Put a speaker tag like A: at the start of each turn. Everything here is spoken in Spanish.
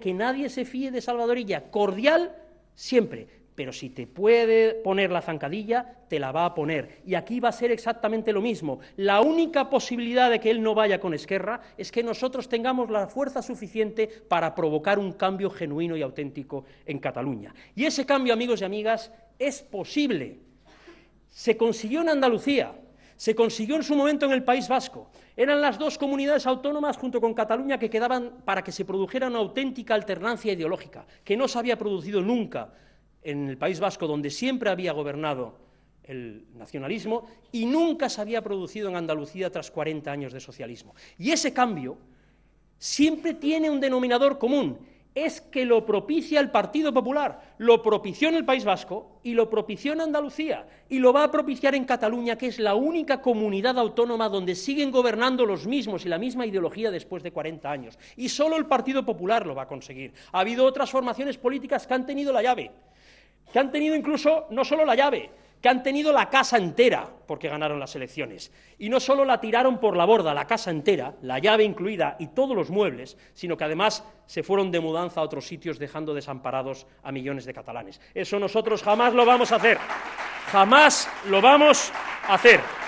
A: que nadie se fíe de Salvadorilla, cordial siempre, pero si te puede poner la zancadilla, te la va a poner. Y aquí va a ser exactamente lo mismo. La única posibilidad de que él no vaya con Esquerra es que nosotros tengamos la fuerza suficiente para provocar un cambio genuino y auténtico en Cataluña. Y ese cambio, amigos y amigas, es posible. Se consiguió en Andalucía, se consiguió en su momento en el País Vasco. Eran las dos comunidades autónomas junto con Cataluña que quedaban para que se produjera una auténtica alternancia ideológica, que no se había producido nunca en el País Vasco, donde siempre había gobernado el nacionalismo y nunca se había producido en Andalucía tras 40 años de socialismo. Y ese cambio siempre tiene un denominador común, es que lo propicia el Partido Popular, lo propició en el País Vasco y lo propició en Andalucía y lo va a propiciar en Cataluña, que es la única comunidad autónoma donde siguen gobernando los mismos y la misma ideología después de 40 años. Y solo el Partido Popular lo va a conseguir. Ha habido otras formaciones políticas que han tenido la llave, que han tenido incluso no solo la llave, que han tenido la casa entera porque ganaron las elecciones. Y no solo la tiraron por la borda, la casa entera, la llave incluida y todos los muebles, sino que además se fueron de mudanza a otros sitios dejando desamparados a millones de catalanes. Eso nosotros jamás lo vamos a hacer. Jamás lo vamos a hacer.